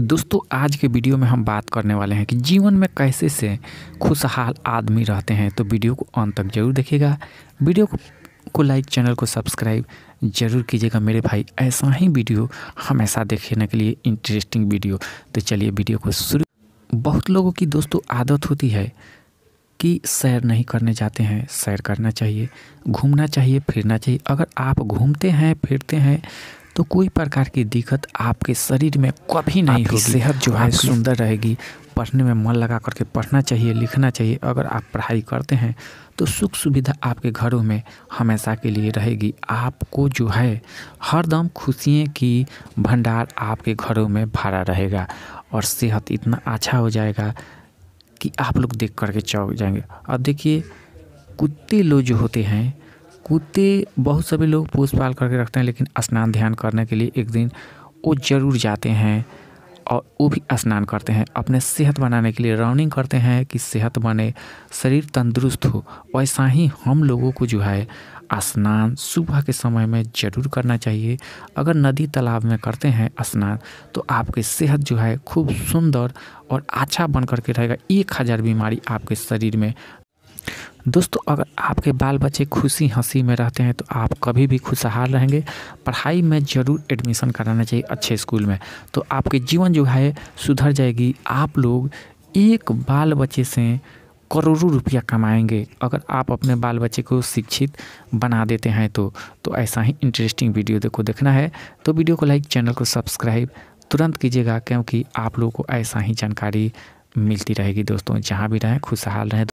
दोस्तों आज के वीडियो में हम बात करने वाले हैं कि जीवन में कैसे से खुशहाल आदमी रहते हैं तो वीडियो को अंत तक जरूर देखिएगा वीडियो को को लाइक चैनल को सब्सक्राइब जरूर कीजिएगा मेरे भाई ऐसा ही वीडियो हमेशा देखने के लिए इंटरेस्टिंग वीडियो तो चलिए वीडियो को शुरू बहुत लोगों की दोस्तों आदत होती है कि सैर नहीं करने जाते हैं सैर करना चाहिए घूमना चाहिए फिरना चाहिए अगर आप घूमते हैं फिरते हैं तो कोई प्रकार की दिक्कत आपके शरीर में कभी नहीं होगी सेहत जो है सुंदर रहेगी पढ़ने में मन लगा करके पढ़ना चाहिए लिखना चाहिए अगर आप पढ़ाई करते हैं तो सुख सुविधा आपके घरों में हमेशा के लिए रहेगी आपको जो है हरदम खुशियों की भंडार आपके घरों में भरा रहेगा और सेहत इतना अच्छा हो जाएगा कि आप लोग देख करके चौक जाएंगे अब देखिए कुत्ते लोग जो होते हैं कुत्ते बहुत सभी लोग पोषपाल पाल करके रखते हैं लेकिन स्नान ध्यान करने के लिए एक दिन वो ज़रूर जाते हैं और वो भी स्नान करते हैं अपने सेहत बनाने के लिए रनिंग करते हैं कि सेहत बने शरीर तंदुरुस्त हो वैसा ही हम लोगों को जो है स्नान सुबह के समय में ज़रूर करना चाहिए अगर नदी तालाब में करते हैं स्नान तो आपकी सेहत जो है खूब सुंदर और अच्छा बन करके रहेगा एक हज़ार बीमारी आपके शरीर में दोस्तों अगर आपके बाल बच्चे खुशी हंसी में रहते हैं तो आप कभी भी खुशहाल रहेंगे पढ़ाई में ज़रूर एडमिशन कराना चाहिए अच्छे स्कूल में तो आपके जीवन जो है सुधर जाएगी आप लोग एक बाल बच्चे से करोड़ों रुपया कमाएंगे अगर आप अपने बाल बच्चे को शिक्षित बना देते हैं तो तो ऐसा ही इंटरेस्टिंग वीडियो देखो देखना है तो वीडियो को लाइक चैनल को सब्सक्राइब तुरंत कीजिएगा क्योंकि आप लोगों को ऐसा ही जानकारी मिलती रहेगी दोस्तों जहाँ भी रहें खुशहाल रहें